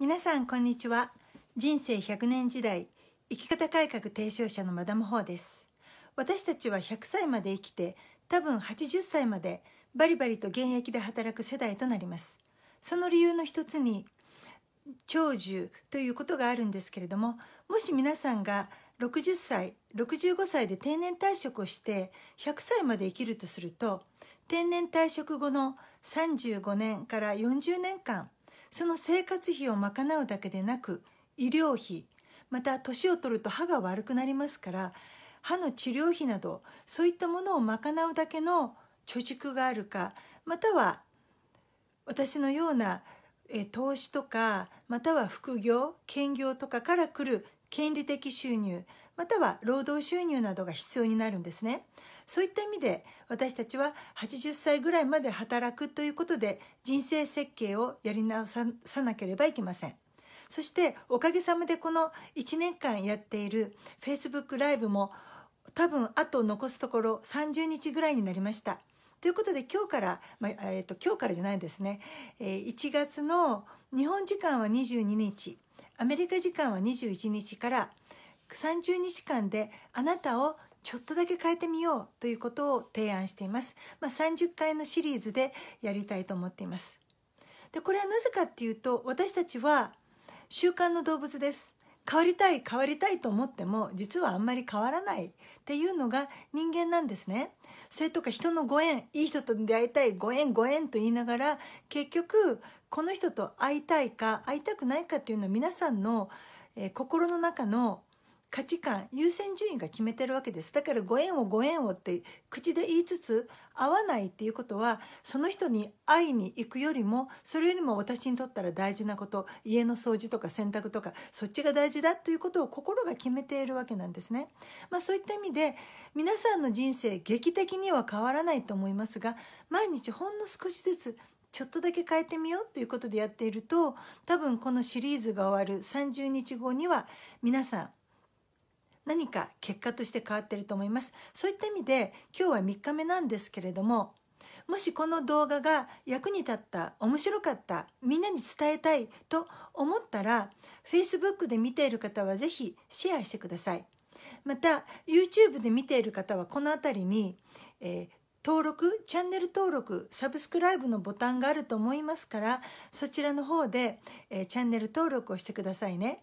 皆さんこんにちは人生100年時代生き方改革提唱者のマダム・ホーです私たちは100歳まで生きて多分80歳までバリバリと現役で働く世代となりますその理由の一つに長寿ということがあるんですけれどももし皆さんが60歳65歳で定年退職をして100歳まで生きるとすると定年退職後の35年から40年間その生活費を賄うだけでなく医療費また年を取ると歯が悪くなりますから歯の治療費などそういったものを賄うだけの貯蓄があるかまたは私のような投資とかまたは副業兼業とかから来る権利的収入または労働収入などが必要になるんですねそういった意味で私たちは80歳ぐらいまで働くということで人生設計をやり直さなければいけませんそしておかげさまでこの1年間やっている Facebook ライブも多分あと残すところ30日ぐらいになりましたということで今日から、まあ、えー、と今日からじゃないですね、えー、1月の日本時間は22日アメリカ時間は21日から30日間であなたをちょっとだけ変えてみようということを提案しています。まあ、30回のシリーズでやりたいと思っています。で、これはなぜかっていうと、私たちは習慣の動物です。変わりたい、変わりたいと思っても、実はあんまり変わらないっていうのが人間なんですね。それとか人のご縁、いい人と出会いたい、ご縁、ご縁と言いながら、結局、この人と会いたいか、会いたくないかっていうのは皆さんの、えー、心の中の価値観優先順位が決めてるわけですだからご縁をご縁をって口で言いつつ合わないっていうことはその人に会いに行くよりもそれよりも私にとったら大事なこと家の掃除とか洗濯とかそっちが大事だということを心が決めているわけなんですね、まあ、そういった意味で皆さんの人生劇的には変わらないと思いますが毎日ほんの少しずつちょっとだけ変えてみようということでやっていると多分このシリーズが終わる30日後には皆さん何か結果として変わってると思います。そういった意味で今日は3日目なんですけれども、もしこの動画が役に立った、面白かった、みんなに伝えたいと思ったら、Facebook で見ている方は是非シェアしてください。また、YouTube で見ている方はこの辺りに、えー登録チャンネル登録サブスクライブのボタンがあると思いますからそちらの方で、えー、チャンネル登録をしてくださいね。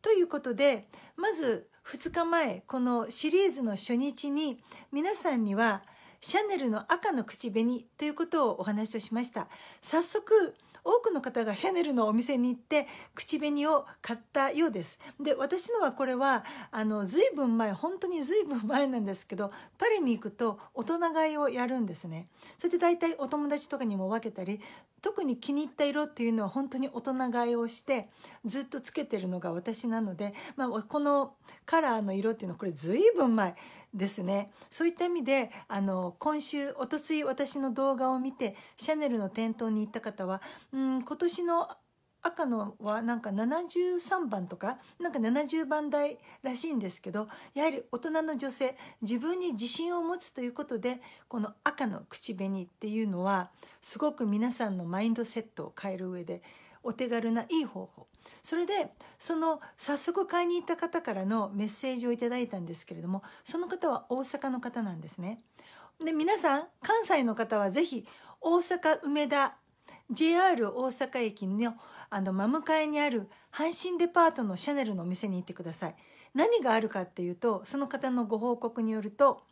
ということでまず2日前このシリーズの初日に皆さんにはシャネルの赤の口紅ということをお話としました早速多くの方がシャネルのお店に行って口紅を買ったようですで私のはこれはあの随分前本当に随分前なんですけどパリに行くと大人買いをやるんですねそれで大体お友達とかにも分けたり特に気に入った色っていうのは本当に大人買いをしてずっとつけてるのが私なので、まあ、このカラーの色っていうのはこれ随分前ですねそういった意味であの今週おとつい私の動画を見てシャネルの店頭に行った方はうん今年の赤のはなんか73番とかなんか70番台らしいんですけどやはり大人の女性自分に自信を持つということでこの赤の口紅っていうのはすごく皆さんのマインドセットを変える上でお手軽ないい方法それでその早速買いに行った方からのメッセージをいただいたんですけれどもその方は大阪の方なんですねで皆さん関西の方は是非大阪梅田 JR 大阪駅のあの真向かいにある阪神デパートのシャネルのお店に行ってください何があるかっていうとその方のご報告によると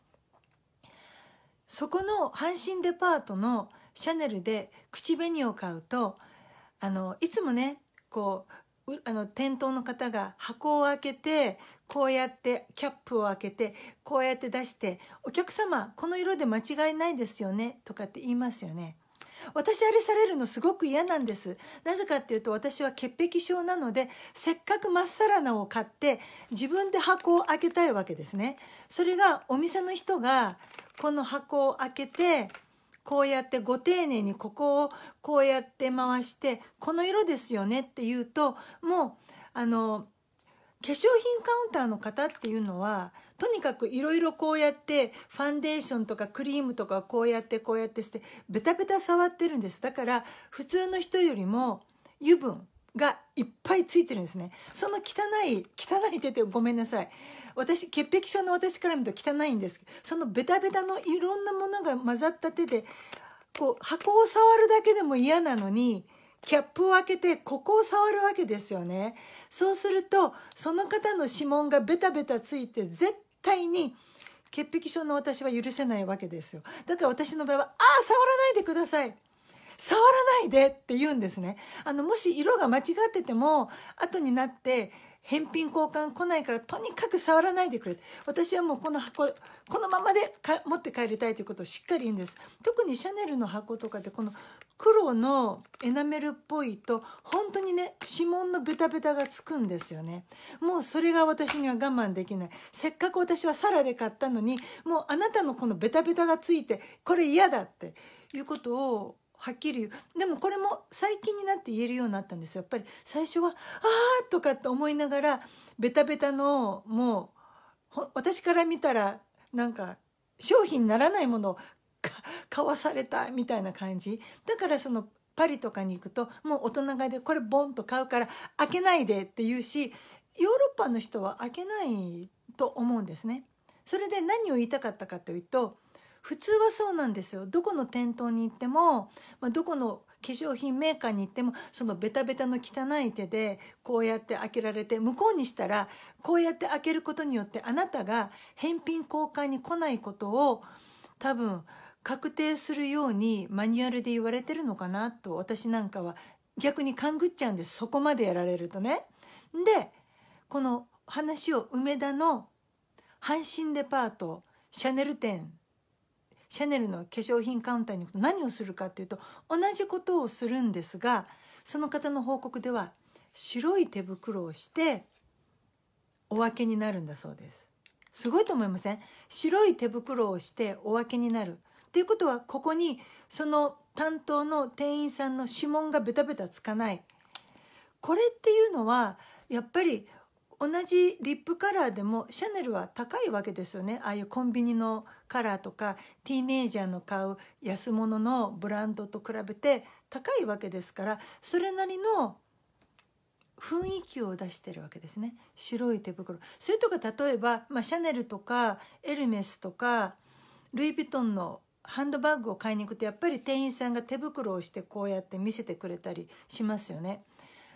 そこの阪神デパートのシャネルで口紅を買うとあのいつもねこうあの店頭の方が箱を開けてこうやってキャップを開けてこうやって出して「お客様この色で間違いないですよね」とかって言いますよね。私あれされるのすごく嫌なんですなぜかっていうと私は潔癖症なのでせっかくまっさらなを買って自分で箱を開けたいわけですねそれがお店の人がこの箱を開けてこうやってご丁寧にここをこうやって回してこの色ですよねって言うともうあの化粧品カウンターの方っていうのはとにかくいろいろこうやってファンデーションとかクリームとかこうやってこうやってしてベタベタ触ってるんですだから普通の人よりも油分がいっぱいついてるんですねその汚い汚い手でごめんなさい私潔癖症の私から見ると汚いんですけどそのベタベタのいろんなものが混ざった手でこう箱を触るだけでも嫌なのにキャップを開けてここを触るわけですよねそうするとその方の指紋がベタベタついて絶対に潔癖症の私は許せないわけですよだから私の場合は「ああ触らないでください」触らないでって言うんですね。あの、もし色が間違ってても、後になって、返品交換来ないからとにかく触らないでくれ私はもうこの箱このままで持って帰りたいということをしっかり言うんです特にシャネルの箱とかでこの黒のエナメルっぽいと本当にね指紋のベタベタがつくんですよねもうそれが私には我慢できないせっかく私はサラで買ったのにもうあなたのこのベタベタがついてこれ嫌だっていうことをはっきり言うでもこれも最近になって言えるようになったんですよやっぱり最初は「ああ!」とかって思いながらベタベタのもう私から見たらなんか商品にならないものを買わされたみたいな感じだからそのパリとかに行くともう大人買いでこれボンと買うから開けないでって言うしヨーロッパの人は開けないと思うんですね。それで何を言いたかったかというと普通はそうなんですよどこの店頭に行っても、まあ、どこの化粧品メーカーに行ってもそのベタベタの汚い手でこうやって開けられて向こうにしたらこうやって開けることによってあなたが返品交換に来ないことを多分確定するようにマニュアルで言われてるのかなと私なんかは逆に勘ぐっちゃうんですそこまでやられるとね。でこの話を梅田の阪神デパートシャネル店シャネルの化粧品カウンターに行くと何をするかっていうと同じことをするんですがその方の報告では白い手袋をしてお分けになるんだそうです。すごいと思いません白い手袋をしてお分けになる。っていうことはここにその担当の店員さんの指紋がベタベタつかない。これっていうのはやっぱり同じリップカラーでもシャネルは高いわけですよねああいうコンビニのカラーとかティーネイジャーの買う安物のブランドと比べて高いわけですからそれなりの雰囲気を出してるわけですね白い手袋それとか例えば、まあ、シャネルとかエルメスとかルイ・ヴィトンのハンドバッグを買いに行くとやっぱり店員さんが手袋をしてこうやって見せてくれたりしますよね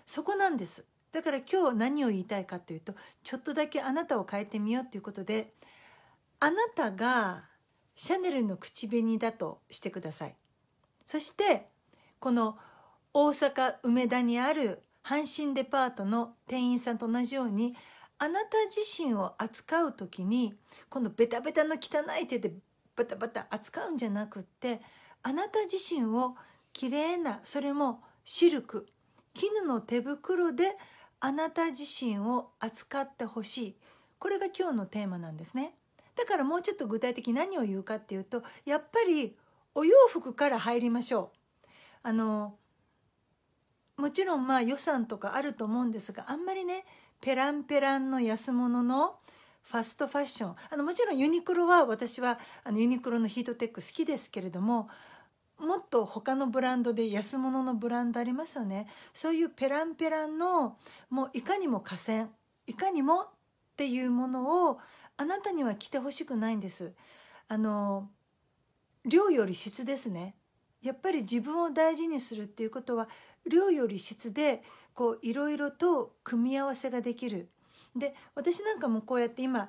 そこなんですだから今日何を言いたいかというとちょっとだけあなたを変えてみようということであなたがシャネルの口紅だとしてくださいそしてこの大阪梅田にある阪神デパートの店員さんと同じようにあなた自身を扱う時にこのベタベタの汚い手でバタバタ扱うんじゃなくってあなた自身をきれいなそれもシルク絹の手袋であなた自身を扱ってほしいこれが今日のテーマなんですねだからもうちょっと具体的に何を言うかっていうとやっぱりお洋服から入りましょうあのもちろんまあ予算とかあると思うんですがあんまりねペランペランの安物のファストファッションあのもちろんユニクロは私はあのユニクロのヒートテック好きですけれどももっと他のブランドで安物のブランドありますよねそういうペランペランのもういかにも河川いかにもっていうものをあなたには着てほしくないんですあの量より質ですねやっぱり自分を大事にするっていうことは量より質でこういろいろと組み合わせができるで私なんかもこうやって今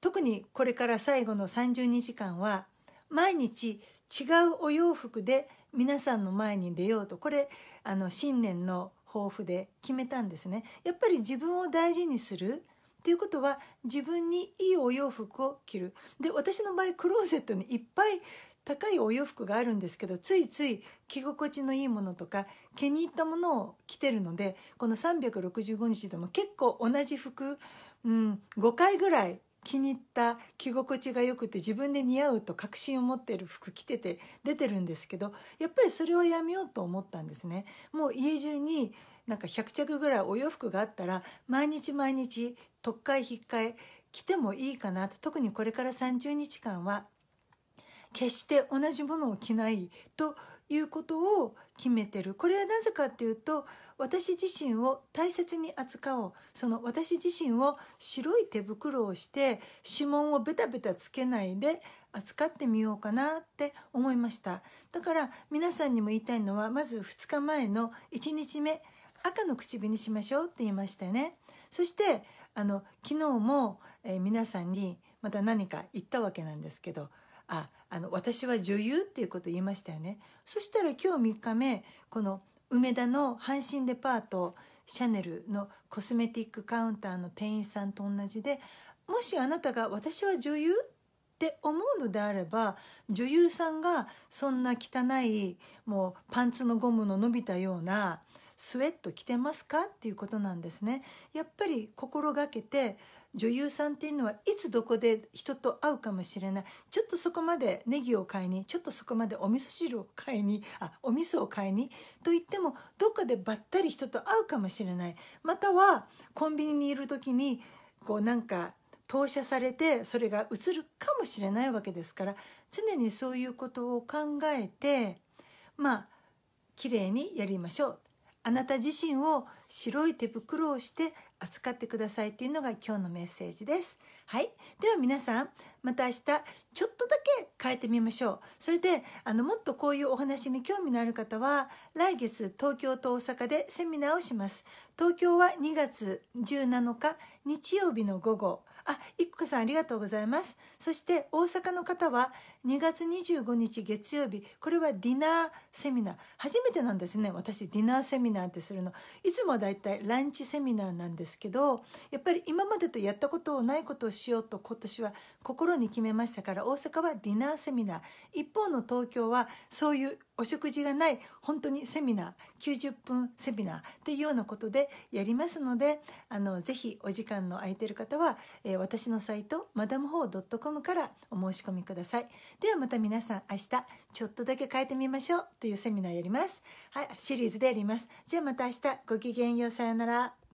特にこれから最後の30日間は毎日違うお洋服で皆さんの前に出ようとこれあの新年の抱負で決めたんですね。やっぱり自分を大事にするということは自分にいいお洋服を着る。で私の場合クローゼットにいっぱい高いお洋服があるんですけどついつい着心地のいいものとか気に入ったものを着てるのでこの365日でも結構同じ服、うん、5回ぐらい気に入った着心地が良くて自分で似合うと確信を持ってる服着てて出てるんですけどやっぱりそれをやめようと思ったんですね。もう家中になんか100着ぐらいお洋服があったら毎日毎日特え引っかえ着てもいいかなと特にこれから30日間は決して同じものを着ないということを決めてるこれはなぜかっていうと私自身を大切に扱おうその私自身を白い手袋をして指紋をベタベタつけないで扱ってみようかなって思いましただから皆さんにも言いたいのはまず2日前の1日目赤の口紅しましょうって言いましたよねそしてあの昨日も、えー、皆さんにまた何か言ったわけなんですけどああの私は女優っていうことを言いましたよねそしたら今日3日目この梅田の阪神デパートシャネルのコスメティックカウンターの店員さんと同じでもしあなたが私は女優って思うのであれば女優さんがそんな汚いもうパンツのゴムの伸びたようなスウェット着てますかっていうことなんですねやっぱり心がけて女優さんっていうのはいつどこで人と会うかもしれないちょっとそこまでネギを買いにちょっとそこまでお味噌汁を買いにあお味噌を買いにと言ってもどっかでばったり人と会うかもしれないまたはコンビニにいる時にこうなんか投射されてそれが映るかもしれないわけですから常にそういうことを考えてまあ綺麗にやりましょうあなた自身を白い手袋をして扱ってくださいっていうのが今日のメッセージです。はい。では皆さん、また明日、ちょっとだけ変えてみましょう。それで、あの、もっとこういうお話に興味のある方は、来月、東京と大阪でセミナーをします。東京は2月17日、日曜日の午後。あ、いっこさんありがとうございます。そして、大阪の方は、2月25日月曜日これはディナーセミナー初めてなんですね私ディナーセミナーってするのいつもはだいたいランチセミナーなんですけどやっぱり今までとやったことをないことをしようと今年は心に決めましたから大阪はディナーセミナー一方の東京はそういうお食事がない本当にセミナー90分セミナーっていうようなことでやりますのであのぜひお時間の空いてる方は、えー、私のサイトマダムホー .com からお申し込みくださいではまた皆さん明日ちょっとだけ変えてみましょうというセミナーやります。はい、シリーズでやります。じゃあまた明日ごきげんようさようなら。